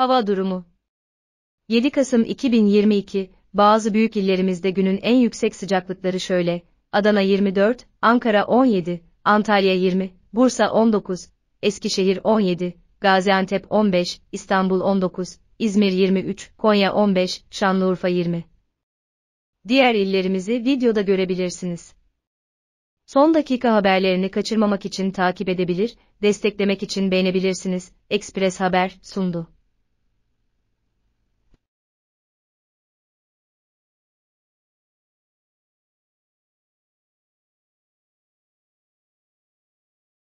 Hava durumu 7 Kasım 2022, bazı büyük illerimizde günün en yüksek sıcaklıkları şöyle, Adana 24, Ankara 17, Antalya 20, Bursa 19, Eskişehir 17, Gaziantep 15, İstanbul 19, İzmir 23, Konya 15, Şanlıurfa 20. Diğer illerimizi videoda görebilirsiniz. Son dakika haberlerini kaçırmamak için takip edebilir, desteklemek için beğenebilirsiniz. Express Haber sundu.